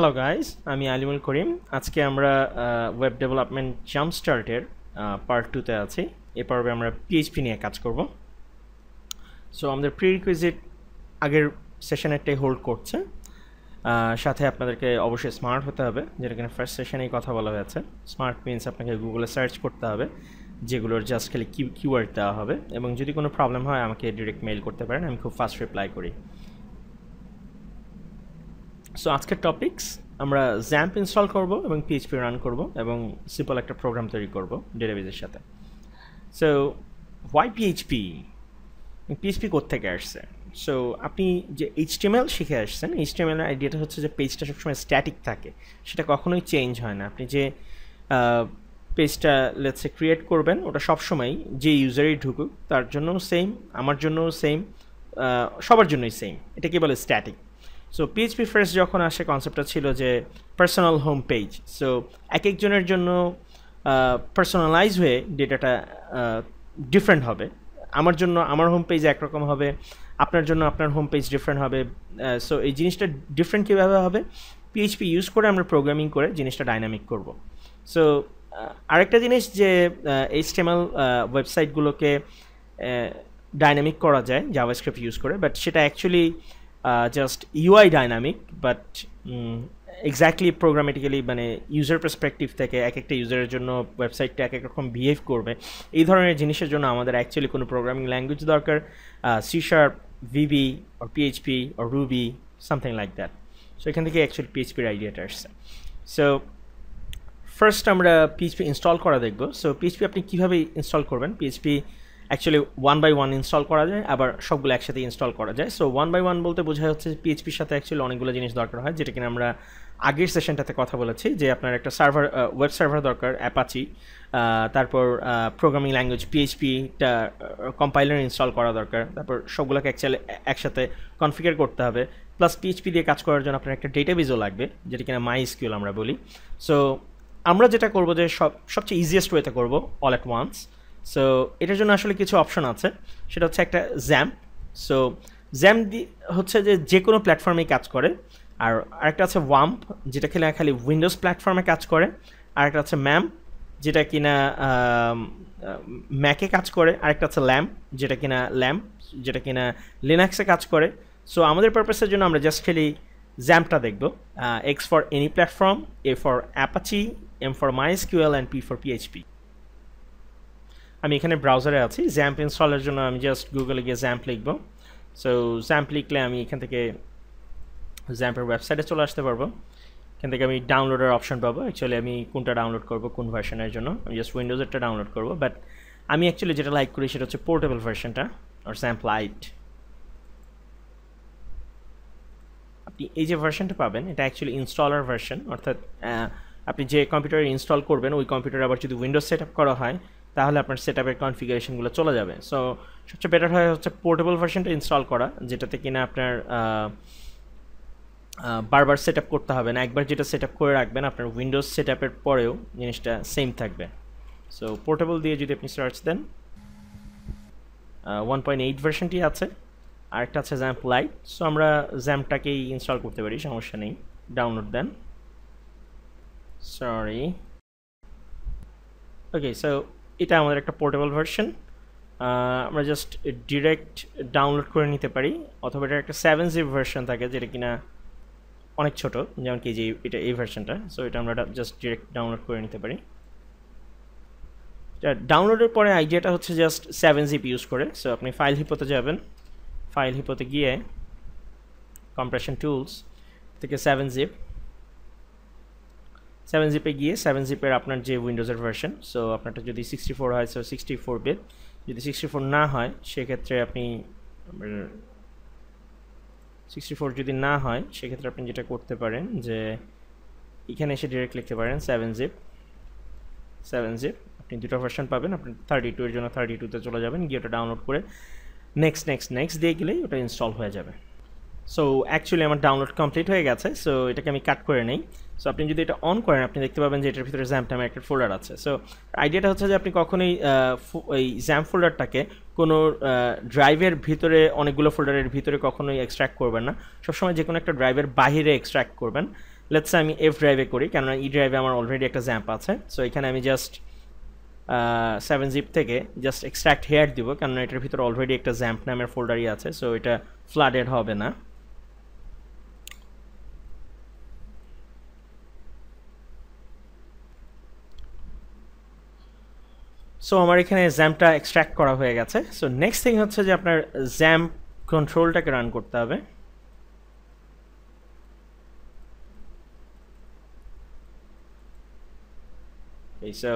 Hello guys আমি আলিমুল করিম আজকে আমরা ওয়েব ডেভেলপমেন্ট জাম্প স্টার্টের পার্ট টুতে আছি এ পর্বে আমরা পিএইচপি নিয়ে কাজ করব সো আমাদের প্রি রিকুইজিট আগের সেশনেরটাই হোল্ড করছে সাথে আপনাদেরকে অবশ্যই স্মার্ট হতে হবে যেটা কিনা ফার্স্ট সেশনেই কথা বলা হয়েছে স্মার্ট মিনস আপনাকে গুগলে সার্চ করতে হবে যেগুলোর জাস্ট খালি কিউ কিউআর দেওয়া হবে এবং যদি কোনো প্রবলেম হয় আমাকে ডিরেক্ট মেইল করতে পারেন আমি খুব ফাস্ট রিপ্লাই করি সো আজকের টপিকস আমরা জ্যাম্প ইনস্টল করব এবং পিএইচপি রান করব এবং সিম্পল একটা প্রোগ্রাম তৈরি করব ডেটাবেজের সাথে সো ওয়াই পিএইচপি পিএইচপি কোথেকে আসছে সো আপনি যে এইচটিএমএল শিখে আসছেন এইচটিএমএল আইডিয়াটা হচ্ছে যে পেজটা সবসময় স্ট্যাটিক থাকে সেটা কখনোই চেঞ্জ হয় না আপনি যে পেজটা লেটসে ক্রিয়েট করবেন ওটা সবসময় যে ইউজারই ঢুকুক তার জন্য সেম আমার জন্যও সেম সবার জন্যই সেম এটাকে বলে স্ট্যাটিক সো পিএইচপি ফ্রেশ যখন আসে কনসেপ্টটা ছিল যে পার্সোনাল হোম পেজ সো এক একজনের জন্য পার্সোনালাইজ হয়ে ডেটাটা ডিফারেন্ট হবে আমার জন্য আমার হোম পেজ একরকম হবে আপনার জন্য আপনার হোম পেজ ডিফারেন্ট হবে সো এই জিনিসটা ডিফারেন্ট কীভাবে হবে পিএইচপি ইউজ করে আমরা প্রোগ্রামিং করে জিনিসটা ডাইনামিক করব সো আরেকটা জিনিস যে স্টেমাল ওয়েবসাইটগুলোকে ডাইনামিক করা যায় জাভাস্ক্রিপ্ট ইউজ করে বাট সেটা actually Uh, just UI dynamic, but mm, exactly programmatically, মানে user perspective থেকে a একটা user জন্য website a টা এক এক রকম behave করবে। এই ধরনের জিনিসের জন্য আমাদের actually কোনো programming language দরকার, C sharp, VB, or PHP, or Ruby, something like that. So can take actually PHP idea So first আমরা PHP install করা দেখবো। So PHP আপনি কিভাবে install করবেন? PHP actually one by one install করা যায় আবার সবগুলো একসাথে ইনস্টল করা যায় সো ওয়ান বাই ওয়ান বলতে বোঝা হচ্ছে পিএইচপির সাথে অ্যাকচুয়ালি অনেকগুলো জিনিস দরকার হয় যেটা কিনা আমরা আগের সেশনটাতে কথা বলেছি যে আপনার একটা সার্ভার ওয়েব সার্ভার দরকার অ্যাপাচি তারপর প্রোগ্রামিং ল্যাঙ্গুয়েজ পিএইচপিটা কম্পাইলার ইনস্টল করা দরকার তারপর সবগুলোকে অ্যাকচুয়ালি একসাথে কনফিগার করতে হবে প্লাস পিএইচপি দিয়ে কাজ করার জন্য আপনার একটা ডেটাবেজও লাগবে যেটা কিনা মাই স্কিউল আমরা বলি সো আমরা যেটা করবো যে সব সবচেয়ে ইজিয়েস্ট ওয়েতে করবো অল অ্যাট ওয়ান্স সো এটার জন্য আসলে কিছু অপশন আছে সেটা হচ্ছে একটা জ্যাম সো জ্যাম দি হচ্ছে যে যে কোনো প্ল্যাটফর্মে কাজ করে আর আরেকটা আছে ওয়াম্প যেটা খেলে খালি উইন্ডোজ প্ল্যাটফর্মে কাজ করে আরেকটা আছে ম্যাম যেটা কিনা ম্যাকে কাজ করে আরেকটা আছে ল্যাম্প যেটা কিনা ল্যাম্প যেটা কিনা লিনাক্সে কাজ করে সো আমাদের পারপাসের জন্য আমরা জাস্ট খেলি জ্যাম্পটা দেখব X for any platform A for Apache M for MySQL and P for PHP আমি এখানে ব্রাউজারে আছি জ্যাম্প ইনস্টলের জন্য আমি জাস্ট গুগলে গিয়ে জ্যাম্প লিখবো সো জ্যাম্প লিখলে আমি এখান থেকে জ্যাম্পের ওয়েবসাইটে চলে আসতে পারবো এখান থেকে আমি ডাউনলোডের অপশন পাবো অ্যাকচুয়ালি আমি কোনটা ডাউনলোড করবো কোন ভার্সনের জন্য আমি জাস্ট উইন্ডোজেরটা ডাউনলোড করবো বাট আমি অ্যাকচুয়ালি যেটা লাইক করি সেটা হচ্ছে পোর্টেবল ভার্সনটা আর স্যাম্প লাইট আপনি এই যে ভার্সনটা পাবেন এটা অ্যাকচুয়ালি ইনস্টলার ভার্সন অর্থাৎ আপনি যে কম্পিউটারে ইনস্টল করবেন ওই কম্পিউটারে আবার যদি উইন্ডোজ সেট আপ করা হয় তাহলে আপনার সেট আপের কনফিগারেশনগুলো চলে যাবে সো সবচেয়ে বেটার হয় হচ্ছে পোর্টেবল ভার্সনটা ইনস্টল করা যেটাতে কিনা আপনার বারবার সেট আপ করতে হবে না একবার যেটা সেট আপ করে রাখবেন আপনার উইন্ডোজ সেট আপের পরেও জিনিসটা সেম থাকবে সো পোর্টেবল দিয়ে যদি আপনি সার্চ দেন ওয়ান পয়েন্ট এইট ভার্সনটি আছে আরেকটা আছে জ্যাম্প লাইট সো আমরা জ্যাম্পটাকেই ইনস্টল করতে পারি সমস্যা নেই ডাউনলোড দেন সরি ওকে সো এটা আমাদের একটা পোর্টেবল ভার্সন আমরা জাস্ট ডিরেক্ট ডাউনলোড করে নিতে পারি অথবা এটার একটা সেভেন জিপ ভার্সন থাকে যেটা কিনা অনেক ছোট যেমন কি যে এটা এই ভার্সনটা সো এটা আমরা জাস্ট ডিরেক্ট ডাউনলোড করে নিতে পারি ডাউনলোডের পরে আইডিয়াটা হচ্ছে জাস্ট সেভেন জিপ ইউজ করে সো আপনি ফাইল হিপোতে যাবেন ফাইল হিপোতে গিয়ে কম্প্রেশন টুলস থেকে সেভেন জিপ সেভেন জিপে গিয়ে সেভেন জিপের আপনার যে উইন্ডোজের ভার্সন সো আপনারটা যদি সিক্সটি ফোর হয় সো সিক্সটি ফোর বিট যদি সিক্সটি ফোর না হয় সেক্ষেত্রে আপনি সিক্সটি ফোর যদি না হয় সেক্ষেত্রে আপনি যেটা করতে পারেন যে এখানে এসে ডিরেক্ট লিখতে পারেন সেভেন জিপ সেভেন জিপ আপনি দুটো ভার্সন পাবেন আপনি থার্টি টু এর জন্য থার্টি টুতে চলে যাবেন গিয়ে ওটা ডাউনলোড করে নেক্সট নেক্সট নেক্সট দিয়ে গেলেই ওটা ইনস্টল হয়ে যাবে সো অ্যাকচুয়ালি আমার ডাউনলোড কমপ্লিট হয়ে গেছে সো এটাকে আমি কাট করে নেই সো আপনি যদি এটা অন করেন আপনি দেখতে পাবেন যে এটার ভিতরে জ্যাম্প নামে একটা ফোল্ডার আছে সো আইডিয়াটা হচ্ছে যে আপনি কখনোই এই জ্যাম্প ফোল্ডারটাকে কোনো ড্রাইভের ভিতরে অনেকগুলো ফোল্ডারের ভিতরে কখনোই এক্সট্র্যাক্ট করবেন না সবসময় যে কোনো একটা ড্রাইভের বাহিরে এক্সট্র্যাক্ট করবেন লেটস আমি এফ ড্রাইভে করি কেননা ই e ড্রাইভে আমার অলরেডি একটা জ্যাম্প আছে সো এখানে আমি জাস্ট সেভেন জিপ থেকে জাস্ট এক্সট্র্যাক্ট হেয়ার দিব কেননা এটার ভিতরে অলরেডি একটা জ্যাম্প নামের ফোল্ডারই আছে সো এটা ফ্লাডেড হবে না সো আমার এখানে জ্যামটা এক্সট্র্যাক্ট করা হয়ে গেছে সো নেক্সট থিং হচ্ছে যে আপনার জ্যাম কন্ট্রোলটাকে রান করতে হবে এই সো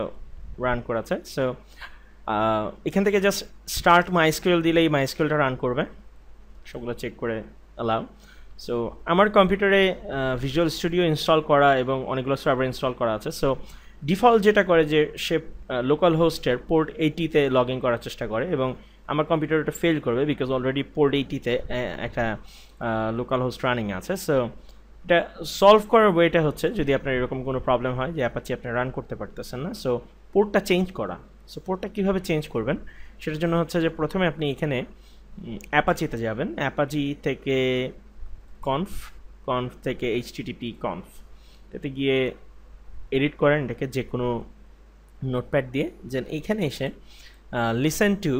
রান করাছে সো এখান থেকে জাস্ট স্টার্ট মাইস্কিউল দিলেই মাইস্কিউলটা রান করবে সবগুলো চেক করে অ্যালাউ সো আমার কম্পিউটারে ভিজুয়াল স্টুডিও ইনস্টল করা এবং অনেকগুলো সার্ভার ইনস্টল করা আছে সো ডিফল্ট যেটা করে যে সে লোকাল হোস্টের পোর্ট এইটিতে লগ ইন করার চেষ্টা করে এবং আমার কম্পিউটারটা ফেল করবে বিকজ অলরেডি পোর্ট এইটিতে একটা লোকাল হোস্ট রানিং আছে সো এটা সলভ করার ওয়েটা হচ্ছে যদি আপনার এরকম কোনো প্রবলেম হয় যে অ্যাপাচি আপনি রান করতে পারতেছেন না সো পোর্টটা চেঞ্জ করা সো পোর্টটা কীভাবে চেঞ্জ করবেন সেটার জন্য হচ্ছে যে প্রথমে আপনি এখানে অ্যাপাচিতে যাবেন অ্যাপাচি থেকে কনফ কনফ থেকে এইচটিটিপি কনফ এতে গিয়ে এডিট করেন এটাকে যে কোনো নোটপ্যাড দিয়ে যেন এইখানে এসে লিসেন টু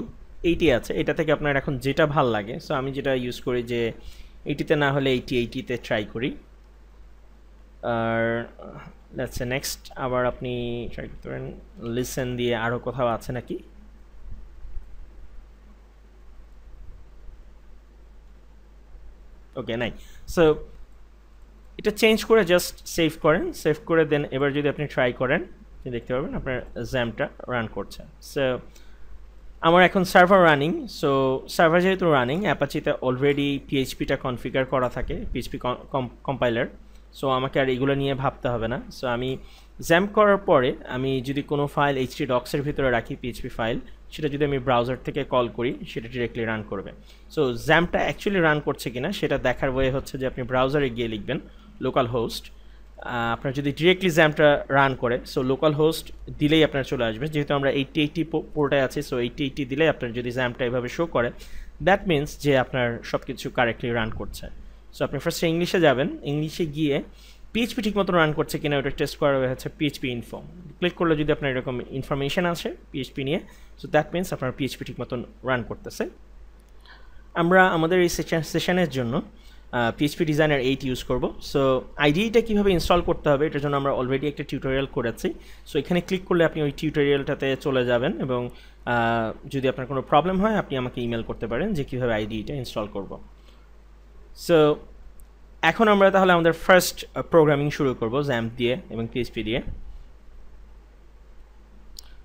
এইটি আছে এটা থেকে আপনার এখন যেটা ভাল লাগে সো আমি যেটা ইউজ করি যে এইটিতে না হলে এইটি এইটিতে ট্রাই করি আর আচ্ছা নেক্সট আবার আপনি ট্রাই করতে পারেন লিসেন দিয়ে আরও কোথাও আছে নাকি ওকে নাই সো এটা চেঞ্জ করে জাস্ট সেভ করেন সেভ করে দেন এবার যদি আপনি ট্রাই করেন দেখতে পাবেন আপনার জ্যামটা রান করছে সো আমার এখন সার্ভার রানিং সো সার্ভার যেহেতু রানিং অ্যাপাচিতে অলরেডি পিএইচপিটা কনফিগার করা থাকে পিএইচপি কম্পাইলার সো আমাকে আর এগুলো নিয়ে ভাবতে হবে না সো আমি জ্যাম করার পরে আমি যদি কোনো ফাইল ডি ডক্সের ভিতরে রাখি পিএইচপি ফাইল সেটা যদি আমি ব্রাউজার থেকে কল করি সেটা ডিরেক্টলি রান করবে সো জ্যামটা অ্যাকচুয়ালি রান করছে কিনা সেটা দেখার ওয়ে হচ্ছে যে আপনি ব্রাউজারে গিয়ে লিখবেন লোকাল হোস্ট আপনার যদি ডিরেক্টলি জ্যামটা রান করে সো লোকাল হোস্ট দিলেই আপনার চলে আসবে যেহেতু আমরা এইটটি এইটি পোর্টে আছি সো এইটি এইটটি দিলে আপনার যদি জ্যামটা এভাবে শো করে দ্যাট মিন্স যে আপনার সব কিছু কারেক্টলি রান করছে সো আপনি ফার্স্টে ইংলিশে যাবেন ইংলিশে গিয়ে পিএইচপি ঠিক মতো রান করছে কিনা ওটা টেস্ট করা হয়েছে পিএইচপি ইনফর্ম ক্লিক করলে যদি আপনার এরকম ইনফরমেশান আসে পিএইচপি নিয়ে সো দ্যাট মিন্স আপনার পিএইচপি ঠিক মতন রান করতেছে আমরা আমাদের এই সেশনের জন্য পিএইচপি ডিজাইনার এইট ইউজ করব সো আইডিটা কীভাবে ইনস্টল করতে হবে এটার জন্য আমরা অলরেডি একটা টিউটোরিয়াল করেছি সো এখানে ক্লিক করলে আপনি ওই টিউটোরিয়ালটাতে চলে যাবেন এবং যদি আপনার কোনো প্রবলেম হয় আপনি আমাকে ইমেল করতে পারেন যে কীভাবে আইডিটা ইনস্টল করব সো এখন আমরা তাহলে আমাদের ফার্স্ট প্রোগ্রামিং শুরু করব জ্যাম্প দিয়ে এবং পিএইচপি দিয়ে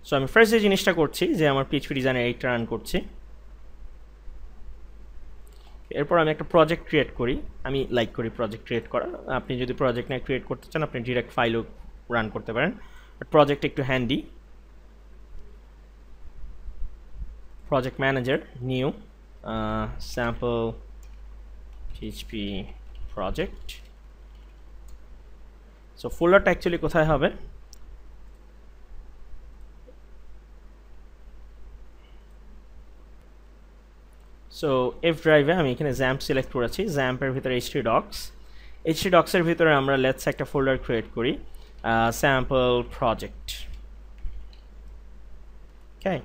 সো আমি ফার্স্ট যে জিনিসটা করছি যে আমার পিএইচপি ডিজাইনার এইটটা রান করছি এরপর আমি একটা প্রজেক্ট ক্রিয়েট করি আমি লাইক করি প্রজেক্ট ক্রিয়েট করা আপনি যদি প্রজেক্ট না ক্রিয়েট করতে চান আপনি ডিরেক্ট ফাইলও রান করতে পারেন বাট প্রজেক্ট একটু handy project manager new sample PHP project so ফোল্ডারটা অ্যাকচুয়ালি কোথায় হবে সো এফ ড্রাইভে আমি এখানে জ্যাম্প সিলেক্ট করেছি জ্যাম্পের ভিতরে এইচটি ডক্স এইচটি ডক্সের ভিতরে আমরা লেটস একটা ফোল্ডার ক্রিয়েট করি sample project okay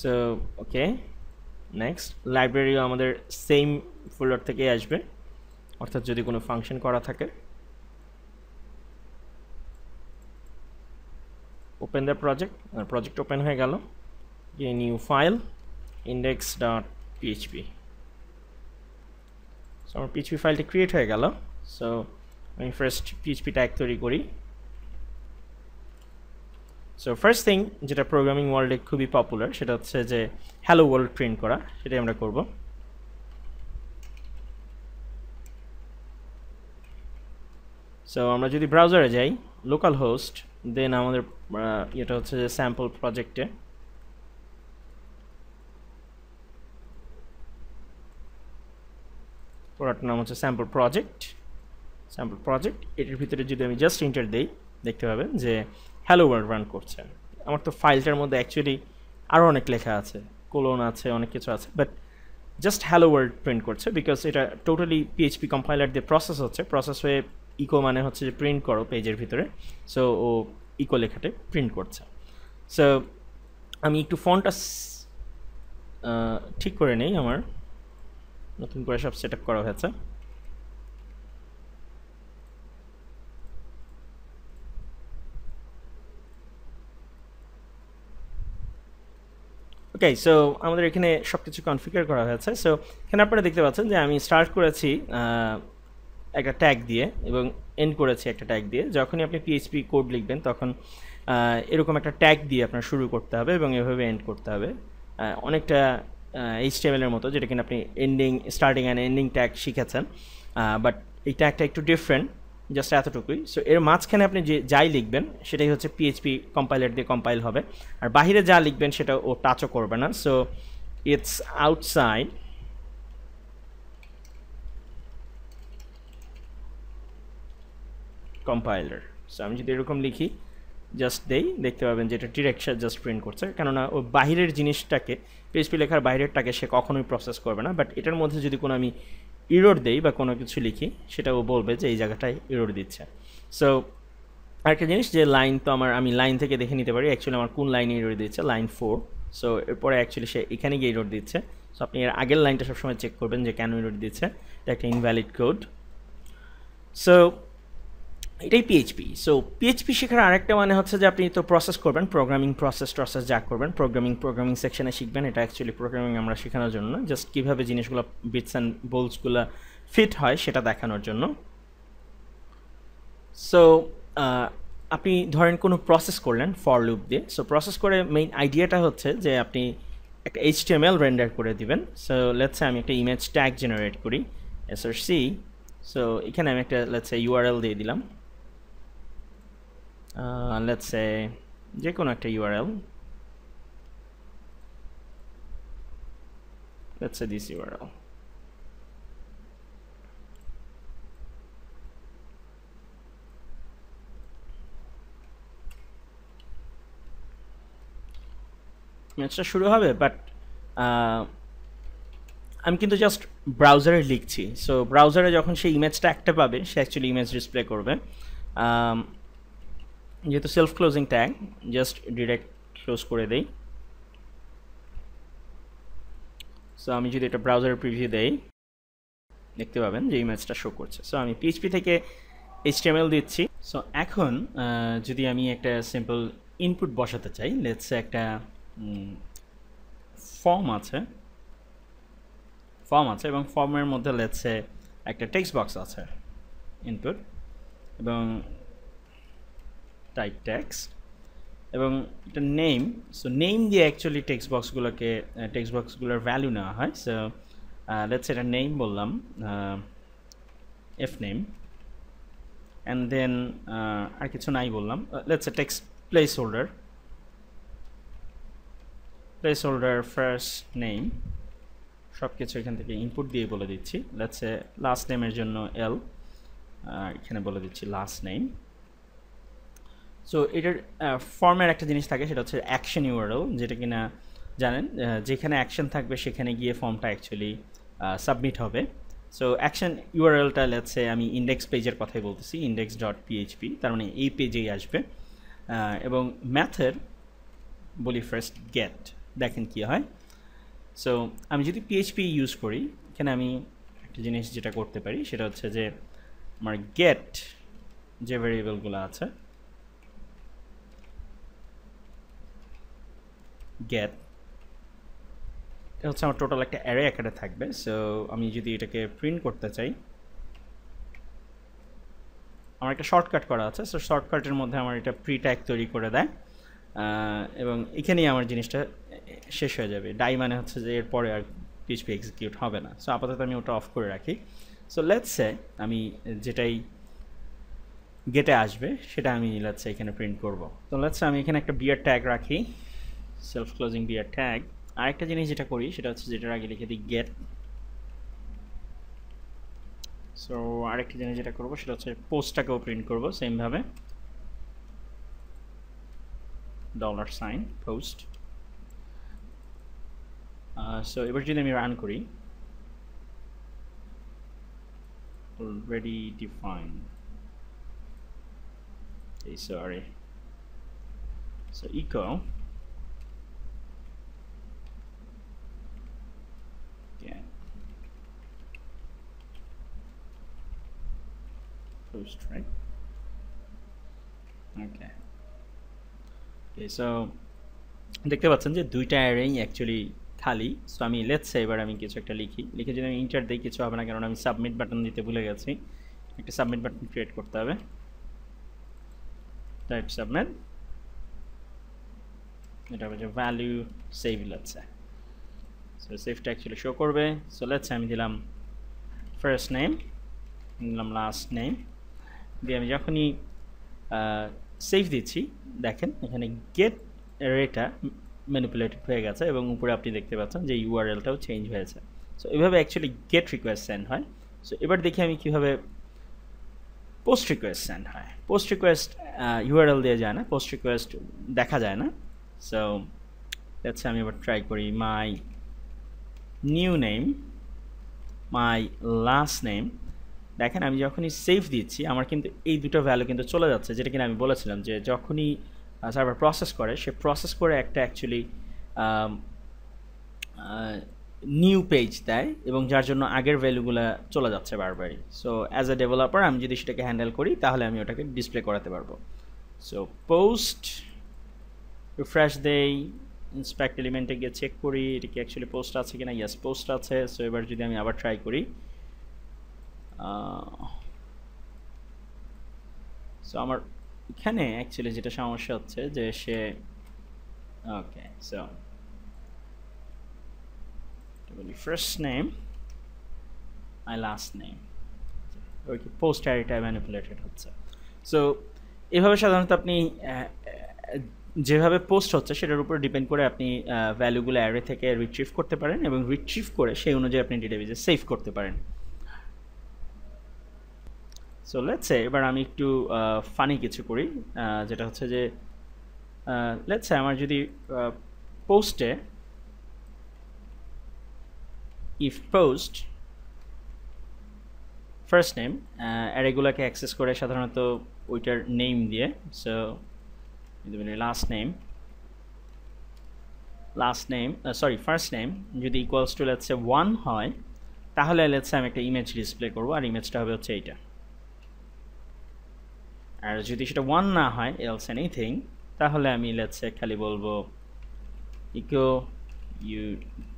so okay next লাইব্রেরিও আমাদের সেম ফোল্ডার থেকেই আসবে অর্থাৎ যদি কোনো ফাংশন করা থাকে open the project project open হয়ে গেল new file index dot PHP so আমার পিএইচপি ফাইলটা ক্রিয়েট হয়ে গেল সো আমি ফার্স্ট পিএইচপি ট্যাগ তৈরি করি সো ফার্স্ট থিং যেটা প্রোগ্রামিং ওয়ার্ল্ডে খুবই পপুলার সেটা হচ্ছে যে হ্যালো ওয়ার্ল্ড প্রিন্ট করা সেটাই আমরা করব সো আমরা যদি ব্রাউজারে যাই লোকাল হোস্ট দেন আমাদের এটা হচ্ছে যে স্যাম্পল প্রজেক্টে প্রোডাক্টের নাম হচ্ছে স্যাম্পল প্রজেক্ট স্যাম্পল প্রজেক্ট এটির ভিতরে যদি আমি জাস্ট ইন্টার দিই দেখতে পাবেন যে হ্যালো ওয়ার্ল্ড রান করছে আমার তো ফাইলটার মধ্যে অ্যাকচুয়ালি আরও অনেক লেখা আছে কোলন আছে অনেক কিছু আছে but just hello world print করছে বিকজ এটা টোটালি পিএইচপি কম্পাইলার দিয়ে প্রসেস হচ্ছে প্রসেস হয়ে ইকো মানে হচ্ছে যে প্রিন্ট করো পেজের ভিতরে সো ও ইকো লেখাতে প্রিন্ট করছে সো আমি একটু ফোনটা ঠিক করে নেই আমার নতুন করে সব সেট করা হয়েছে ওকে সো আমাদের এখানে সব কিছু কনফিগার করা হয়েছে সো এখানে আপনারা দেখতে পাচ্ছেন যে আমি স্টার্ট করেছি একটা ট্যাগ দিয়ে এবং এন্ড করেছি একটা ট্যাগ দিয়ে যখনই আপনি পিএইচপি কোড লিখবেন তখন এরকম একটা ট্যাগ দিয়ে আপনার শুরু করতে হবে এবং এভাবে এন্ড করতে হবে অনেকটা এইচটিএমএল এর মতো যেটা কিনা আপনি ending starting and ending tag শিখেছেন বাট এই ট্যাগটা একটু ডিফারেন্ট জাস্ট এতটুকুই সো এর মাঝখানে আপনি যে যাই লিখবেন সেটাই হচ্ছে পিএইচপি কম্পাইলার দিয়ে কম্পাইল হবে আর বাহিরে যা লিখবেন সেটা ও টাচও করবে না so it's outside compiler so আমি যদি এরকম লিখি জাস্ট দেই দেখতে পাবেন যে এটা ডিরেকশন জাস্ট প্রিন্ট করছে কেননা ও বাহিরের জিনিসটাকে পিএসপি লেখার বাইরেরটাকে সে কখনোই প্রসেস করবে না বাট এটার মধ্যে যদি কোনো আমি ইরোর দেই বা কোনো কিছু লিখি সেটা ও বলবে যে এই জায়গাটায় ইরোর দিচ্ছে সো আরেকটা জিনিস যে লাইন তো আমার আমি লাইন থেকে দেখে নিতে পারি অ্যাকচুয়ালি আমার কোন লাইনে ইরোর দিচ্ছে লাইন ফোর সো এরপরে অ্যাকচুয়ালি সে এখানে গিয়ে ইরোর দিচ্ছে সো আপনি এর আগের লাইনটা সবসময় চেক করবেন যে কেন ইরোর দিচ্ছে এটা একটা ইনভ্যালিড কোড সো এটাই পিএইচপি সো পিএইচপি শেখার আরেকটা মানে হচ্ছে যে আপনি তো প্রসেস করবেন প্রোগ্রামিং প্রসেস ট্রসেস যা করবেন প্রোগ্রামিং প্রোগ্রামিং সেকশানে শিখবেন এটা অ্যাকচুয়ালি প্রোগ্রামিং আমরা শেখানোর জন্য জাস্ট কীভাবে জিনিসগুলো বিটস অ্যান্ড বোলসগুলো ফিট হয় সেটা দেখানোর জন্য সো আপনি ধরেন কোনো প্রসেস করলেন ফর লুপ দিয়ে সো প্রসেস করে মেইন আইডিয়াটা হচ্ছে যে আপনি একটা এইচ এম এল রেন্ডার করে দিবেন সো লেটস আমি একটা ইমেজ ট্যাগ জেনারেট করি এস আর সি সো এখানে আমি একটা লেটস ইউআরএল দিয়ে দিলাম লেটস এ যে কোনো একটা URL let's say this URL. ম্যাচটা শুরু হবে বাট আমি কিন্তু জাস্ট ব্রাউজারে লিখছি সো ব্রাউজারে যখন সেই ইমেজটা একটা পাবে সে অ্যাকচুয়ালি ইমেজ ডিসপ্লে করবে যেহেতু self closing tag just direct close করে দেই সো আমি যদি এটা ব্রাউজারের প্রিভিউ দেই দেখতে পাবেন যে ইমেজটা শো করছে সো আমি পিএইচপি থেকে এইচটিএমএল দিচ্ছি সো এখন যদি আমি একটা সিম্পল ইনপুট বসাতে চাই লেটস একটা ফর্ম আছে ফর্ম আছে এবং ফর্মের মধ্যে লেটসে একটা টেক্সট বক্স আছে ইনপুট এবং টাইপ টেক্সট এবং এটা নেম সো নেম দিয়ে অ্যাকচুয়ালি টেক্সট বক্সগুলোকে টেক্সট বক্সগুলোর ভ্যালু নেওয়া হয় সো লেটস এটা নেম বললাম এফ নেম অ্যান্ড দেন আর কিছু নাই বললাম let's A text placeholder placeholder first name সব কিছু এখান থেকে ইনপুট দিয়ে বলে দিচ্ছি লেটস এ লাস্ট নেমের জন্য এল এখানে বলে দিচ্ছি লাস্ট নেম সো এটার ফর্মের একটা জিনিস থাকে সেটা হচ্ছে অ্যাকশন ইউআরএল যেটা কিনা জানেন যেখানে অ্যাকশন থাকবে সেখানে গিয়ে ফর্মটা অ্যাকচুয়ালি সাবমিট হবে সো অ্যাকশন ইউআরএলটা লেটসে আমি ইন্ডেক্স পেজের কথাই বলতেছি ইন্ডেক্স ডট পিএইচপি তার মানে এই পেজেই আসবে এবং ম্যাথের বলি ফার্স্ট গেট দেখেন কি হয় সো আমি যদি পিএইচপি ইউজ করি এখানে আমি একটা জিনিস যেটা করতে পারি সেটা হচ্ছে যে আমার গেট যে ভেরিয়েবলগুলো আছে গেট এটা হচ্ছে আমার টোটাল একটা অ্যারে আকারে থাকবে সো আমি যদি এটাকে প্রিন্ট করতে চাই আমার একটা শর্টকাট করা আছে সো শর্টকাটের মধ্যে আমার এটা প্রি ট্যাগ তৈরি করে দেয় এবং এখানেই আমার জিনিসটা শেষ হয়ে যাবে ডাই মানে হচ্ছে যে এরপরে আর পিএইচপি এক্সিকিউট হবে না সো আপাতত আমি ওটা অফ করে রাখি সো লেটসে আমি যেটাই গেটে আসবে সেটা আমি লেটসে এখানে প্রিন্ট করব তো লেটসে আমি এখানে একটা বিয়ার ট্যাগ রাখি সেলফ ক্লোজিং ডিয়ার ট্যাগ আরেকটা জিনিস যেটা করি সেটা হচ্ছে যেটার আগে লিখে দিই গেট সো আরেকটা জিনিস যেটা করবো সেটা হচ্ছে পোস্টটাকেও প্রিন্ট করবো সেমভাবে ডলার সাইন পোস্ট সো এবার যদি আমি রান করি অলরেডি ডিফাইন এই sorry so echo first, right? Okay. Okay, so দেখতে পাচ্ছেন যে দুইটা অ্যারেই অ্যাকচুয়ালি খালি সো আমি লেটসে এবার আমি কিছু একটা লিখি লিখে যদি আমি ইন্টার দিই কিছু হবে না কারণ আমি সাবমিট বাটন দিতে ভুলে গেছি একটা সাবমিট বাটন ক্রিয়েট করতে হবে টাইপ সাবমিট এটা হবে যে ভ্যালু সেভ লেটসে সো সেভটা অ্যাকচুয়ালি শো করবে সো লেটসে আমি দিলাম ফার্স্ট নেম দিলাম লাস্ট নেম দিয়ে আমি যখনই সেভ দিচ্ছি দেখেন এখানে গেট রেটা ম্যানিপুলেটেড হয়ে গেছে এবং উপরে আপনি দেখতে পাচ্ছেন যে ইউআরএলটাও চেঞ্জ হয়েছে সো এভাবে অ্যাকচুয়ালি গেট রিকোয়েস্ট সেন্ড হয় সো এবার দেখি আমি কীভাবে পোস্ট রিকোয়েস্ট সেন্ড হয় পোস্ট রিকোয়েস্ট ইউআরএল দিয়ে যায় না পোস্ট রিকোয়েস্ট দেখা যায় না সো আচ্ছা আমি এবার ট্রাই করি my new name my last name দেখেন আমি যখনই সেভ দিচ্ছি আমার কিন্তু এই দুটো ভ্যালু কিন্তু চলে যাচ্ছে যেটা কিনা আমি বলেছিলাম যে যখনই সার্ভার প্রসেস করে সে প্রসেস করে একটা অ্যাকচুয়ালি নিউ পেজ দেয় এবং যার জন্য আগের ভ্যালুগুলো চলে যাচ্ছে বারবারই সো অ্যাজ এ ডেভেলপার আমি যদি সেটাকে হ্যান্ডেল করি তাহলে আমি ওটাকে ডিসপ্লে করাতে পারবো সো পোস্ট রিফ্রেশ দেই ইন্সপেক্ট এলিমেন্টে গিয়ে চেক করি এটা কি অ্যাকচুয়ালি পোস্ট আছে কিনা ইয়াস পোস্ট আছে সো এবার যদি আমি আবার ট্রাই করি সো আমার এখানে অ্যাকচুয়ালি যেটা সমস্যা হচ্ছে যে সে ওকে সো বলি first name I last name okay post আইডিটা ম্যানিপুলেটেড হচ্ছে সো এভাবে সাধারণত আপনি যেভাবে পোস্ট হচ্ছে সেটার উপর ডিপেন্ড করে আপনি ভ্যালুগুলো অ্যারে থেকে রিট্রিভ করতে পারেন এবং রিট্রিভ করে সেই অনুযায়ী আপনি ডেটাবেজে সেভ করতে পারেন সো লেটস সে এবার আমি একটু ফানি কিছু করি যেটা হচ্ছে যে লেটস আমার যদি পোস্টে ইফ পোস্ট ফার্স্ট নেম অ্যারেগুলাকে অ্যাক্সেস করে সাধারণত ওইটার নেম দিয়ে so last name last name sorry first name যদি ইকুয়ালস টু লেটসে ওয়ান হয় তাহলে লেটসে আমি একটা ইমেজ ডিসপ্লে করবো আর ইমেজটা হবে হচ্ছে এইটা আর যদি সেটা ওয়ান না হয় এলস এনিথিং তাহলে আমি লেটসে খালি বলবো echo you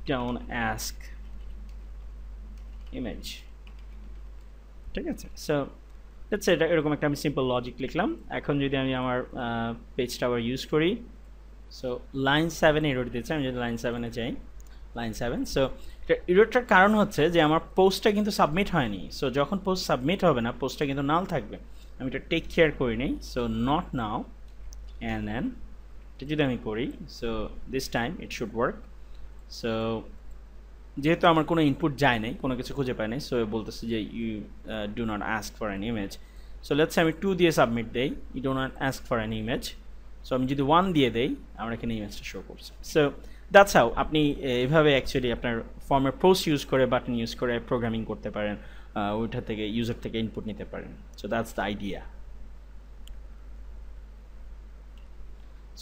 down ask image ঠিক আছে সো লেটস এটা এরকম একটা আমি সিম্পল লজিক লিখলাম এখন যদি আমি আমার পেজটা আবার ইউজ করি সো লাইন সেভেন এরোড দিচ্ছে আমি যদি লাইন সেভেনে যাই লাইন সেভেন সো এটা এরোডটার কারণ হচ্ছে যে আমার পোস্টটা কিন্তু সাবমিট হয়নি সো যখন পোস্ট সাবমিট হবে না পোস্টটা কিন্তু নাল থাকবে আমি এটা টেক কেয়ার করি নেই so not now and then এটা যদি আমি করি so this time it should work so যেহেতু আমার কোনো ইনপুট যায় নাই কোনো কিছু খুঁজে পায় নাই সো বলতেছে যে you do not ask for an image so let's আমি টু দিয়ে সাবমিট দেই you do not ask for an image so আমি যদি ওয়ান দিয়ে দেই আমার এখানে ইমেজটা শো করছে সো দ্যাটস হাউ আপনি এভাবে অ্যাকচুয়ালি আপনার ফর্মের প্রোস ইউজ করে বাটন ইউজ করে প্রোগ্রামিং করতে পারেন ওইটা থেকে ইউজার থেকে ইনপুট নিতে পারেন so that's the idea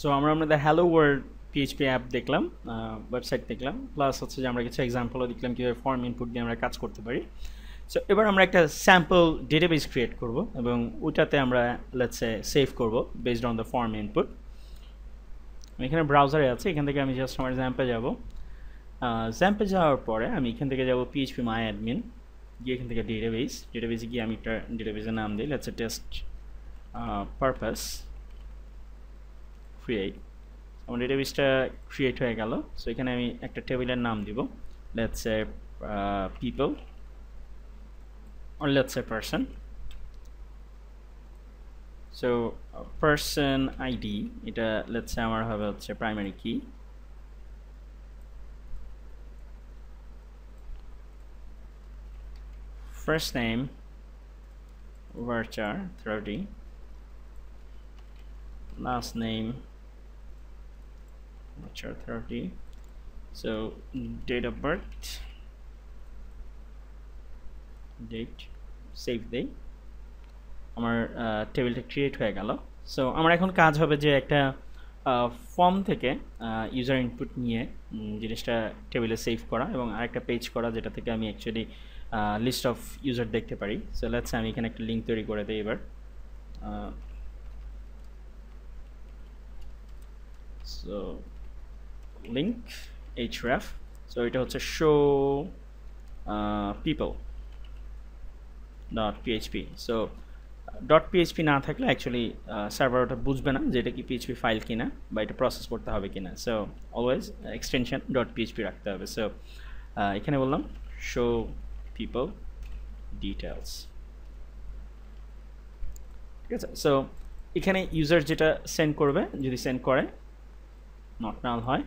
so আমরা আমাদের হ্যালো ওয়ার্ল্ড পিএইচপি অ্যাপ দেখলাম ওয়েবসাইট দেখলাম প্লাস হচ্ছে যে আমরা কিছু এক্সাম্পলও দেখলাম কীভাবে ফর্ম ইনপুট দিয়ে আমরা কাজ করতে পারি সো এবার আমরা একটা স্যাম্পল ডেটাবেস ক্রিয়েট করব এবং ওটাতে আমরা লেটসে সেভ করব based on the form input এখানে ব্রাউজারে আছে এখান থেকে আমি জাস্ট আমার জ্যাম্পে যাব জ্যাম্পে যাওয়ার পরে আমি এখান থেকে যাব পিএইচপি মাই অ্যাডমিন গিয়ে এখান থেকে ডেটাবেস ডেটাবেসে গিয়ে আমি একটা ডেটাবেসের নাম দিই লেটস টেস্ট পারপাস ক্রিয়েট আমার ডেটাবেসটা ক্রিয়েট হয়ে গেল সো এখানে আমি একটা টেবিলের নাম দিব let's say people let's say person so person ID এটা লেটস এ আমার হবে হচ্ছে প্রাইমারি কি first name Overture 3d last name Overture 3d so date of birth date save date আমার টেবিলটা ক্রিয়েট হয়ে গেল সো আমার এখন কাজ হবে যে একটা ফর্ম থেকে ইউজার ইনপুট নিয়ে জিনিসটা টেবিলে সেভ করা এবং আরেকটা পেজ করা যেটা থেকে আমি অ্যাকচুয়ালি লিস্ট অফ ইউজার দেখতে পারি সো লেটস আমি এখানে একটা লিঙ্ক তৈরি করে দিই এবার so link H ref so এটা হচ্ছে show people dot PHP so dot PHP না থাকলে অ্যাকচুয়ালি সার্ভার ওটা বুঝবে না যে এটা কি পিএইচপি ফাইল কিনা বা এটা প্রসেস করতে হবে কিনা so always extension dot PHP রাখতে হবে সো এখানে বললাম শো people ডিটেলস ঠিক আছে সো এখানে ইউজার যেটা সেন্ড করবে যদি সেন্ড করে নট নাল হয়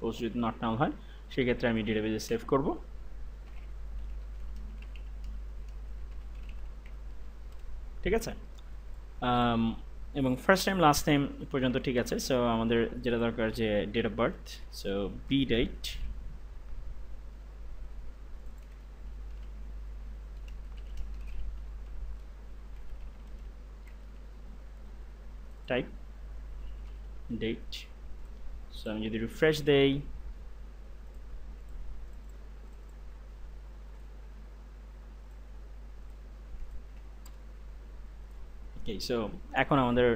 পোস্ট যদি নট নাল হয় সেক্ষেত্রে আমি ডেটাবেজে সেভ করব ঠিক আছে um, এবং ফার্স্ট টাইম লাস্ট টাইম পর্যন্ত ঠিক আছে সো আমাদের যেটা দরকার যে date of birth so be date type date so আমি যদি রিফ্রেশ দেই ওকে সো এখন আমাদের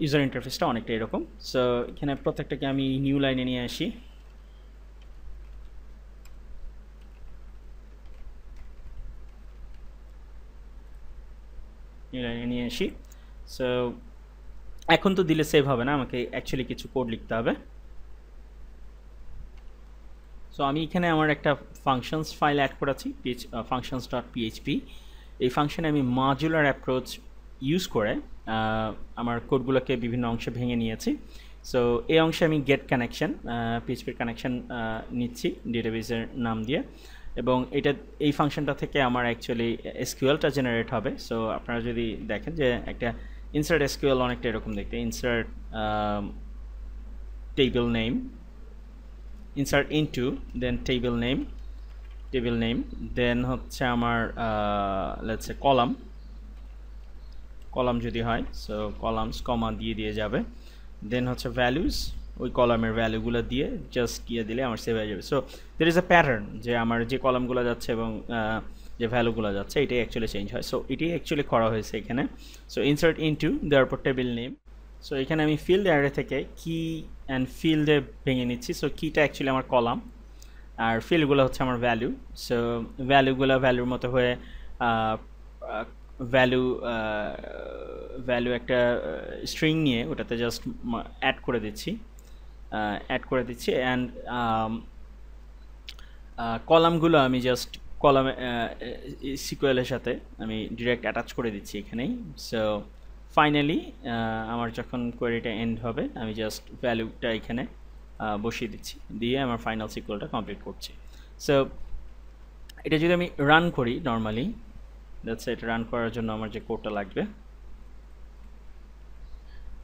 ইউজার ইন্টারফেসটা অনেকটা এরকম সো এখানে প্রত্যেকটাকে আমি নিউ লাইনে নিয়ে আসি নিউ লাইনে নিয়ে আসি সো এখন তো দিলে সেভ হবে না আমাকে অ্যাকচুয়ালি কিছু কোড লিখতে হবে সো আমি এখানে আমার একটা ফাংশনস ফাইল অ্যাড করেছি পিএইচ ফাংশনস ডট পিএইচপি এই ফাংশনে আমি মাজুলার অ্যাপ্রোচ ইউজ করে আমার কোডগুলোকে বিভিন্ন অংশে ভেঙে নিয়েছি সো এই অংশে আমি গেট কানেকশন পিএইচপির কানেকশন নিচ্ছি ডেটাবেসের নাম দিয়ে এবং এটা এই ফাংশনটা থেকে আমার অ্যাকচুয়ালি এসকিউএলটা জেনারেট হবে সো আপনারা যদি দেখেন যে একটা ইনসার্ট এসকিউএল অনেকটা এরকম দেখতে insert table name insert to then table name table name then হচ্ছে আমার লেটসে কলাম কলাম যদি হয় সো কলামস কমা দিয়ে দিয়ে যাবে দেন হচ্ছে ভ্যালুস ওই কলামের ভ্যালুগুলো দিয়ে জাস্ট গিয়ে দিলে আমার সেভ হয়ে যাবে so there is a pattern যে আমার যে কলামগুলো যাচ্ছে এবং uh, যে ভ্যালুগুলো যাচ্ছে এটাই অ্যাকচুয়ালি চেঞ্জ হয় সো এটি অ্যাকচুয়ালি করা হয়েছে এখানে সো ইনসার্ট টু দেওয়ার টেবিল নেম সো এখানে আমি ফিল্ড অ্যারে থেকে কি অ্যান্ড ফিল্ডে ভেঙে নিচ্ছি সো কিটা অ্যাকচুয়ালি আমার কলাম আর ফিল্ডগুলো হচ্ছে আমার ভ্যালু সো ভ্যালুগুলো ভ্যালুর মতো হয়ে ভ্যালু ভ্যালু একটা স্ট্রিং নিয়ে ওটাতে জাস্ট অ্যাড করে দিচ্ছি অ্যাড করে দিচ্ছি অ্যান্ড কলামগুলো আমি জাস্ট কলামে সিকুয়েলের সাথে আমি ডিরেক্ট অ্যাটাচ করে দিচ্ছি এখানেই সো ফাইনালি আমার যখন কোয়েরিটা এন্ড হবে আমি জাস্ট ভ্যালুটা এখানে বসিয়ে দিচ্ছি দিয়ে আমার ফাইনাল সিকুয়েলটা কমপ্লিট করছি সো এটা যদি আমি রান করি নর্মালি দ্যাটস এটা রান করার জন্য আমার যে কোডটা লাগবে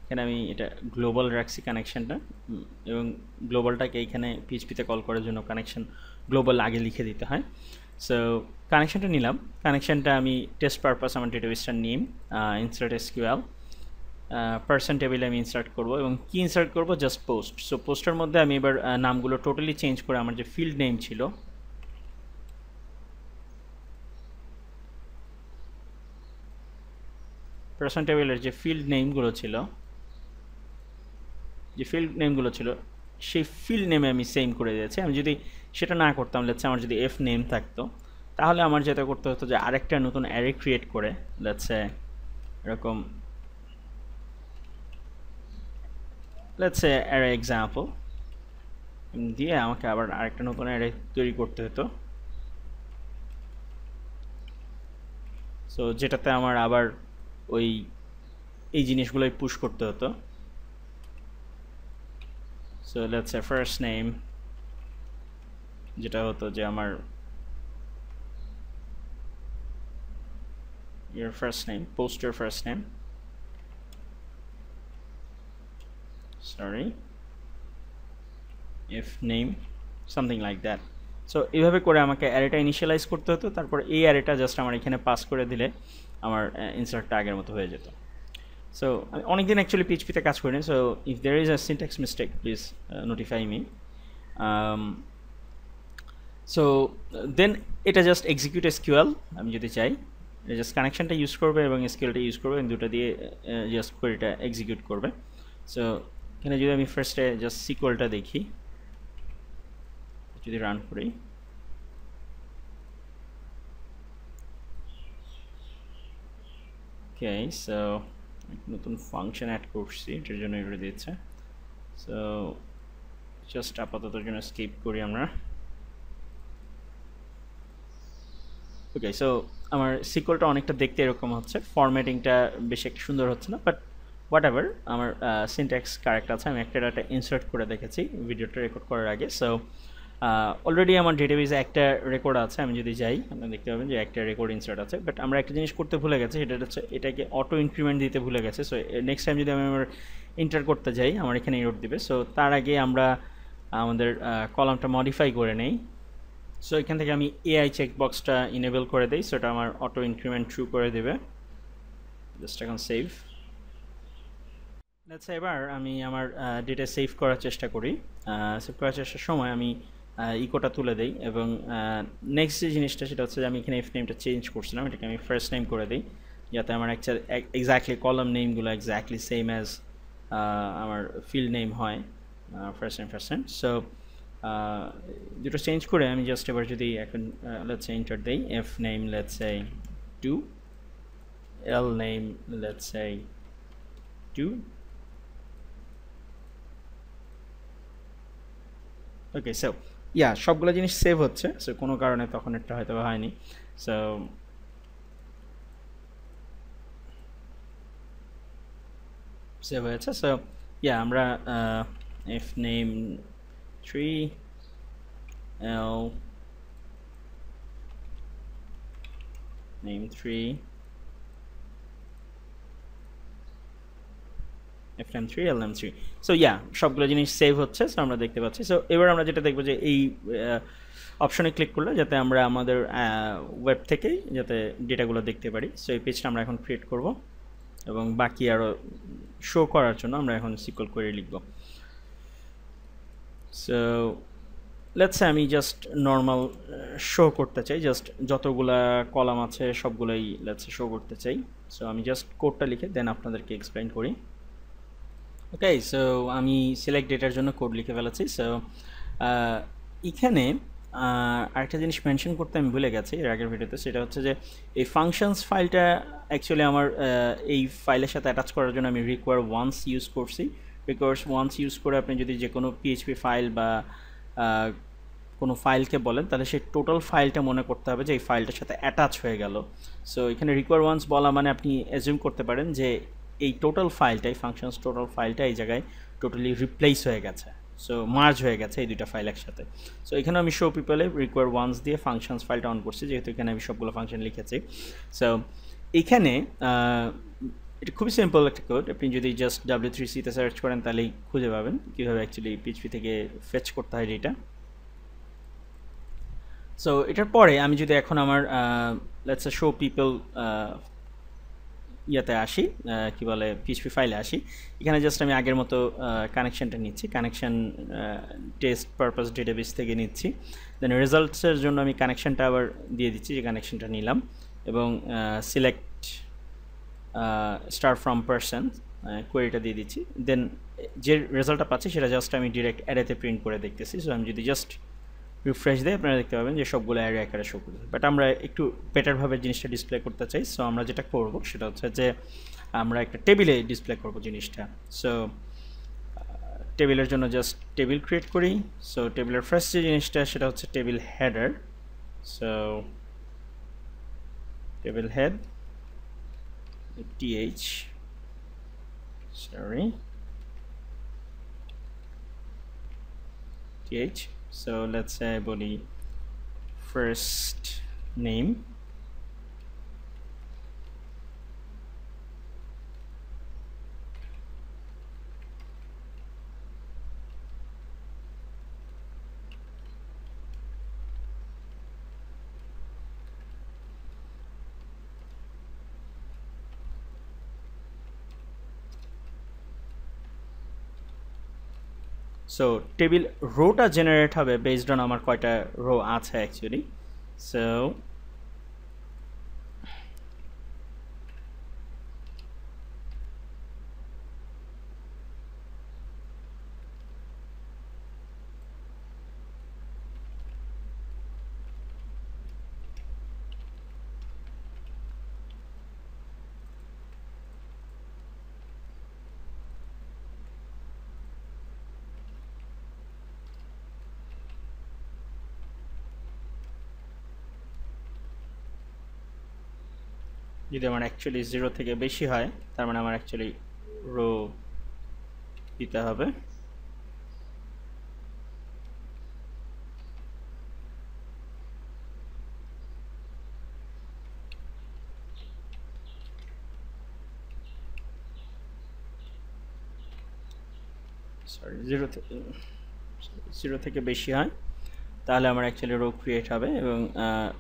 এখানে আমি এটা গ্লোবাল রাখছি কানেকশানটা এবং গ্লোবালটাকে এইখানে পিএইচপিতে কল করার জন্য কানেকশান গ্লোবাল আগে লিখে দিতে হয় সো কানেকশানটা নিলাম কানেকশানটা আমি টেস্ট পারপাস আমার ডেটাবেসটার নিম ইনসার্ট এসকিউএল পার্সন টেবিলে আমি ইনসার্ট করব এবং কি ইনসার্ট করব জাস্ট পোস্ট সো পোস্টের মধ্যে আমি এবার নামগুলো টোটালি চেঞ্জ করে আমার যে ফিল্ড নেম ছিল পার্সন টেবিলের যে ফিল্ড নেমগুলো ছিল যে ফিল্ড নেমগুলো ছিল সেই ফিল্ড নেমে আমি সেম করে দিয়েছি আমি যদি সেটা না করতাম লেটসে আমার যদি এফ নেম থাকতো তাহলে আমার যেটা করতে হতো যে আরেকটা নতুন অ্যারে ক্রিয়েট করে লেটস এরকম লেটস অ্যারে এক্সাম্পল দিয়ে আমাকে আবার আরেকটা নতুন অ্যারে তৈরি করতে হতো সো যেটাতে আমার আবার ওই এই জিনিসগুলোই পুশ করতে হতো so let's say first name যেটা হতো যে আমার ইয়ার ফার্স্ট নেম পোস্ট ইয়ার first name sorry if name something like that so এইভাবে করে আমাকে অ্যারেটা ইনিশিয়ালাইজ করতে হতো তারপর এই অ্যারেটা জাস্ট আমার এখানে পাস করে দিলে আমার ইনসার্টটা আগের মতো হয়ে যেত সো আমি অনেকদিন অ্যাকচুয়ালি পিএইচপিতে কাজ করিনি so if there is a syntax mistake please notify me so then এটা জাস্ট এক্সিকিউট এসকিউএল আমি যদি চাই জাস্ট কানেকশানটা ইউজ করবে এবং এসকিউএলটা ইউজ করবে দুটো দিয়ে জাস্ট কোয়েরিটা এক্সিকিউট করবে সো এখানে যদি আমি ফার্স্টে জাস্ট সিকুয়েলটা দেখি যদি রান করি ওকে সো নতুন ফাংশন অ্যাড করছি এটার জন্য এগুলো দিয়েছে সো জাস্ট আপাতত জন্য স্কিপ করি আমরা ওকে সো আমার সিকলটা অনেকটা দেখতে এরকম হচ্ছে ফরম্যাটিংটা বেশ একটা সুন্দর হচ্ছে না বাট হোয়াট এভার আমার সিনট্যাক্স কারেক্ট আছে আমি একটা ডাটা ইনসার্ট করে দেখেছি ভিডিওটা রেকর্ড করার আগে সো অলরেডি আমার ডেটাবেজে একটা রেকর্ড আছে আমি যদি যাই আপনি দেখতে পাবেন যে একটা রেকর্ড ইনসার্ট আছে বাট আমরা একটা জিনিস করতে ভুলে গেছে সেটা হচ্ছে এটাকে অটো ইনক্রিমেন্ট দিতে ভুলে গেছে সো নেক্সট টাইম যদি আমি আমার ইন্টার করতে যাই আমার এখানে রোড দিবে সো তার আগে আমরা আমাদের কলামটা মডিফাই করে নেই সো এখান থেকে আমি এআই চেকবক্সটা ইনেবল করে দিই সেটা আমার অটো ইনক্রিমেন্ট ট্রু করে দেবে জাস্ট এখন সেভ আচ্ছা এবার আমি আমার ডেটা সেভ করার চেষ্টা করি সেভ করার চেষ্টার সময় আমি ইকোটা তুলে দেই এবং নেক্সট যে জিনিসটা সেটা হচ্ছে যে আমি এখানে এফ নেমটা চেঞ্জ করছিলাম এটাকে আমি ফার্স্ট নেম করে দিই যাতে আমার একটা এক্স্যাক্টলি কলম নেমগুলো এক্স্যাক্টলি সেম অ্যাজ আমার ফিল্ড নেম হয় first name first name so দুটো চেঞ্জ করে আমি জাস্ট এবার যদি এখন লেটসে এন্টার দিই F name let's say two L name let's say two okay so yeah সবগুলো জিনিস সেভ হচ্ছে সো কোনো কারণে তখন একটা হয়তো হয়নি সো সেভ হয়েছে সো ইয়া আমরা F name three L name three F M three L M three so yeah সবগুলো জিনিস সেভ হচ্ছে সো আমরা দেখতে পাচ্ছি সো এবার আমরা যেটা দেখবো যে এই অপশনে ক্লিক করলে যাতে আমরা আমাদের ওয়েব থেকেই যাতে ডেটাগুলো দেখতে পারি সো এই পেজটা আমরা এখন ক্রিয়েট করব এবং বাকি আরও শো করার জন্য আমরা এখন সিকল করে লিখব সো লেটস আমি জাস্ট নর্মাল শো করতে চাই জাস্ট যতগুলা কলাম আছে সবগুলোই লেটস শো করতে চাই সো আমি জাস্ট কোডটা লিখে দেন আপনাদেরকে এক্সপ্লেন করি ওকে সো আমি সিলেক্ট ডেটার জন্য কোড লিখে ফেলেছি সো এখানে আরেকটা জিনিস মেনশন করতে আমি ভুলে গেছি এর আগের ভিডিওতে সেটা হচ্ছে যে এই ফাংশনস ফাইলটা অ্যাকচুয়ালি আমার এই ফাইলের সাথে অ্যাটাচ করার জন্য আমি রিকোয়ার ওয়ান্স ইউজ করছি রিকোয়ার্স ওয়ান্স ইউজ করে আপনি যদি যে কোনো পিএইচপি ফাইল বা কোনো ফাইলকে বলেন তাহলে সেই টোটাল ফাইলটা মনে করতে হবে যে এই ফাইলটার সাথে অ্যাটাচ হয়ে গেল সো এখানে রিকোয়ার ওয়ান্স বলা মানে আপনি অ্যাজিউম করতে পারেন যে এই টোটাল ফাইলটাই ফাংশনস টোটাল ফাইলটা এই জায়গায় টোটালি রিপ্লেস হয়ে গেছে সো মার্জ হয়ে গেছে এই দুইটা ফাইল একসাথে সো এখানে আমি শো পিপলে রিকোয়ার ওয়ান্স দিয়ে ফাংশনস ফাইলটা অন করছি যেহেতু এখানে আমি সবগুলো ফাংশন লিখেছি সো এখানে এটা খুবই সিম্পল একটা কোড আপনি যদি জাস্ট ডাব্লিউ থ্রি সিতে সার্চ করেন তাহলেই খুঁজে পাবেন কীভাবে অ্যাকচুয়ালি পিএইচপি থেকে ফেচ করতে হয় এটা সো এটার পরে আমি যদি এখন আমার লেটস শো পিপল ইয়েতে আসি কি বলে পিএসপি ফাইলে আসি এখানে জাস্ট আমি আগের মতো কানেকশানটা নিচ্ছি কানেকশান টেস্ট পারপাস ডেটাবেস থেকে নিচ্ছি দেন রেজাল্টসের জন্য আমি কানেকশানটা আবার দিয়ে দিচ্ছি যে কানেকশানটা নিলাম এবং সিলেক্ট স্টার ফ্রম পার্সন কোয়েরিটা দিয়ে দিচ্ছি দেন যে রেজাল্টটা পাচ্ছি সেটা জাস্ট আমি ডিরেক্ট অ্যাডেতে প্রিন্ট করে দেখতেছি সো আমি যদি জাস্ট রিফ্রেশ দেয় আপনারা দেখতে পাবেন যে সবগুলো অ্যারে একারে শো করবে বাট আমরা একটু বেটারভাবে জিনিসটা ডিসপ্লে করতে চাই সো আমরা যেটা করব সেটা হচ্ছে যে আমরা একটা টেবিলে ডিসপ্লে করব জিনিসটা সো টেবিলের জন্য জাস্ট টেবিল ক্রিয়েট করি সো টেবিলের ফার্স্ট যে জিনিসটা সেটা হচ্ছে table header so table head TH sorry TH so let's say I body first name so table row ta generate based on amar koyta row ache actually so যদি আমার actually zero থেকে বেশি হয় তার মানে আমার অ্যাকচুয়ালি রো দিতে হবে সরি জিরো থেকে জিরো থেকে বেশি হয় তাহলে আমার অ্যাকচুয়ালি রো ক্রিয়েট হবে এবং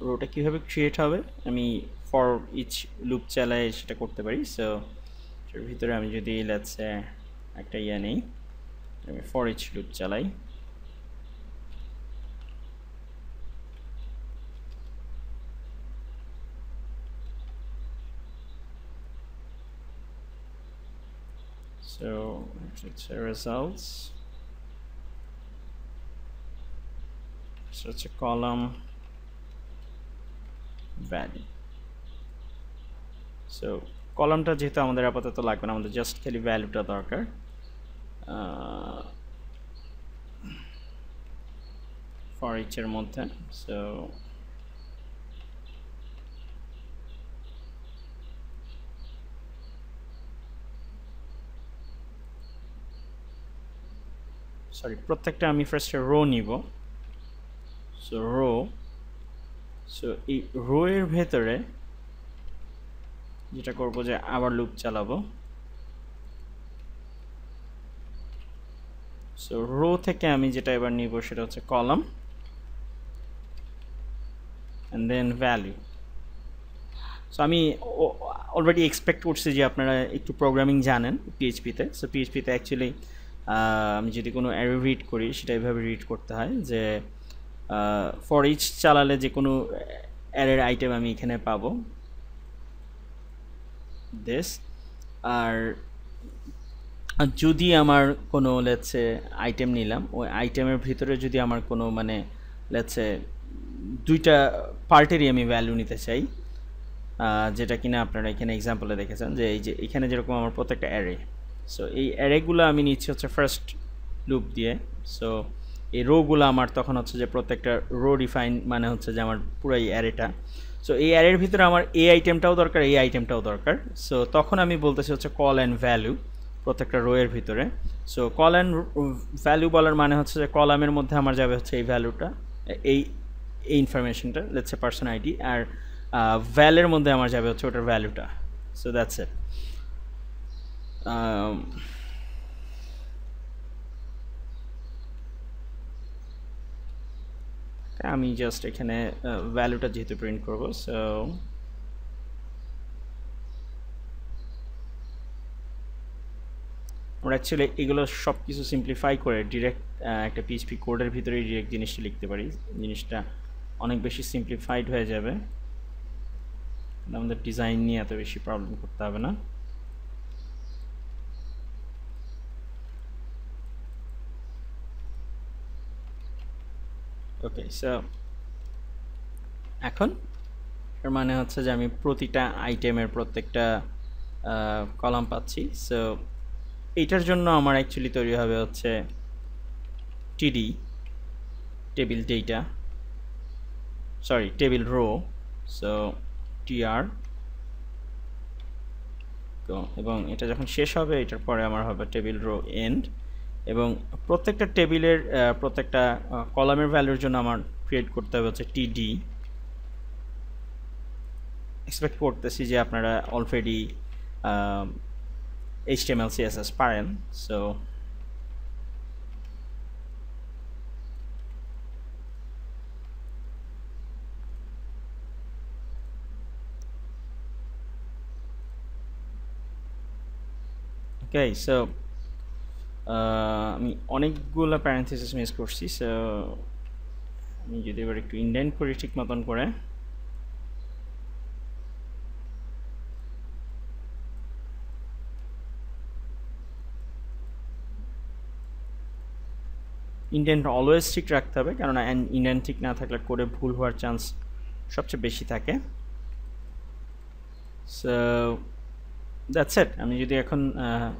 রোটা কীভাবে ক্রিয়েট হবে আমি ফর ইচ লুপ চালায় সেটা করতে পারি সো এর ভিতরে আমি যদি লেটসে একটা ইয়া নেই আমি ফর ইচ লুপ চালাই So, let's say results. so it's a column value so কলামটা যেহেতু আমাদের আপাতত লাগবে না আমাদের জাস্ট খালি ভ্যালুটা দরকার ফর ইচের মধ্যে সো সরি প্রত্যেকটা আমি ফার্স্টে রো নিব সো রো সো এই রো এর ভেতরে যেটা করব যে আবার লুপ চালাবো সো রো থেকে আমি যেটা এবার নিব সেটা হচ্ছে column and then value so আমি অলরেডি এক্সপেক্ট করছি যে আপনারা একটু প্রোগ্রামিং জানেন পিএইচপিতে সো পিএইচপিতে অ্যাকচুয়ালি আমি যদি কোনো অ্যারে রিড করি সেটা এভাবে রিড করতে হয় যে ফর ইচ চালালে যে কোনো অ্যারের আইটেম আমি এখানে পাবো দেশ আর যদি আমার কোনো লেচে আইটেম নিলাম ওই আইটেমের ভিতরে যদি আমার কোনো মানে লেচে দুইটা পার্টেরই আমি ভ্যালু নিতে চাই যেটা কিনা আপনারা এখানে এক্সাম্পলে দেখেছেন যে এই যে এখানে যেরকম আমার প্রত্যেকটা অ্যারে সো এই অ্যারেগুলো আমি নিচ্ছি হচ্ছে ফার্স্ট লুপ দিয়ে সো এই রোগুলো আমার তখন হচ্ছে যে প্রত্যেকটা রো ডিফাইন মানে হচ্ছে যে আমার পুরো এই অ্যারেটা সো এই অ্যারের ভিতরে আমার এই আইটেমটাও দরকার এই আইটেমটাও দরকার সো তখন আমি বলতেছি হচ্ছে কল অ্যান্ড ভ্যালু প্রত্যেকটা রোয়ের ভিতরে সো কল অ্যান্ড ভ্যালু বলার মানে হচ্ছে যে কলামের মধ্যে আমার যাবে হচ্ছে এই ভ্যালুটা এই এই ইনফরমেশনটা লেটসে পার্সন আইডি আর ভ্যালের মধ্যে আমার যাবে হচ্ছে ওটার ভ্যালুটা সো দ্যাটস এ আমি জাস্ট এখানে ভ্যালুটা যেহেতু প্রিন্ট করব সো আমরা অ্যাকচুয়ালি এগুলো সব কিছু সিম্পলিফাই করে ডিরেক্ট একটা পিএইচপি কোডের ভিতরেই ডিরেক্ট জিনিসটা লিখতে পারি জিনিসটা অনেক বেশি সিম্পলিফাইড হয়ে যাবে আমাদের ডিজাইন নিয়ে এত বেশি প্রবলেম করতে হবে না ওকে সো এখন এর মানে হচ্ছে যে আমি প্রতিটা আইটেমের প্রত্যেকটা কলাম পাচ্ছি সো এইটার জন্য আমার অ্যাকচুয়ালি তৈরি হবে হচ্ছে TD table data sorry table row so TR এবং এটা যখন শেষ হবে এটার পরে আমার হবে টেবিল রো এন্ড এবং প্রত্যেকটা টেবিলের প্রত্যেকটা কলামের ভ্যালুর জন্য আমার ক্রিয়েট করতে হবে হচ্ছে টিডি এক্সপেক্ট করতেছি যে আপনারা অলরেডি এস সিএসএস পারেন সো ওকে সো আমি অনেকগুলো প্যারেন্থেসিস মিস করছি সো আমি যদি এবার একটু ইন্ডেন্ট করি ঠিক মতন করে ইন্ডেন্ট অলওয়েজ ঠিক রাখতে হবে কেননা ইন্ডেন্ট ঠিক না থাকলে করে ভুল হওয়ার চান্স সবচেয়ে বেশি থাকে সো দ্যাটস এট আমি যদি এখন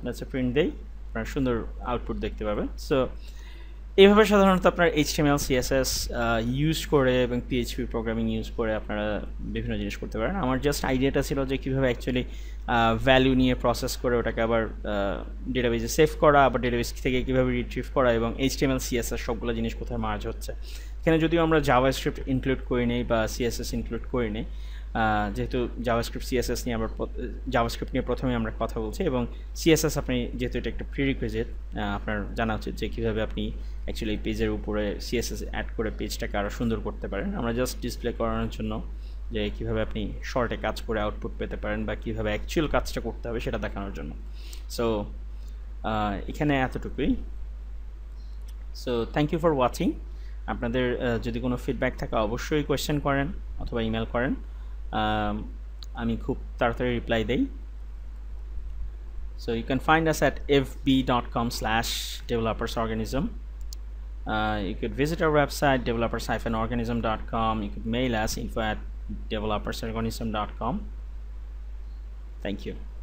দ্যাটস এ প্রিন্ট দেই আপনার সুন্দর আউটপুট দেখতে পাবেন সো এইভাবে সাধারণত আপনার এইচটিএমএল সিএসএস ইউজ করে এবং পিএইচপি প্রোগ্রামিং ইউজ করে আপনারা বিভিন্ন জিনিস করতে পারেন আমার জাস্ট আইডিয়াটা ছিল যে কীভাবে অ্যাকচুয়ালি ভ্যালু নিয়ে প্রসেস করে ওটাকে আবার ডেটাবেজে সেভ করা আবার ডেটাবেজ থেকে কীভাবে রিট্রিভ করা এবং এইচটিএমএল সিএসএস সবগুলো জিনিস কোথায় মার্জ হচ্ছে এখানে যদিও আমরা জাভা স্ক্রিপ্ট ইনক্লুড করি নেই বা সিএসএস ইনক্লুড করি নেই যেহেতু জাভাস্ক্রিপ্ট সিএসএস নিয়ে আমরা জাভাস্ক্রিপ্ট নিয়ে প্রথমে আমরা কথা বলছি এবং সিএসএস আপনি যেহেতু এটা একটা প্রিরিকুইজিট আপনার জানা উচিত যে কীভাবে আপনি অ্যাকচুয়ালি পেজের উপরে সিএসএস অ্যাড করে পেজটাকে আরও সুন্দর করতে পারেন আমরা জাস্ট ডিসপ্লে করানোর জন্য যে কীভাবে আপনি শর্টে কাজ করে আউটপুট পেতে পারেন বা কীভাবে অ্যাকচুয়াল কাজটা করতে হবে সেটা দেখানোর জন্য সো এখানে এতটুকুই so thank you for watching আপনাদের যদি কোনো ফিডব্যাক থাকে অবশ্যই কোয়েশ্চেন করেন অথবা ইমেল করেন Um, I mean, খুব তাড়াতাড়ি reply দেই so you can find us at fb.com slash developers uh, you could visit our website developers you could mail us info at developers thank you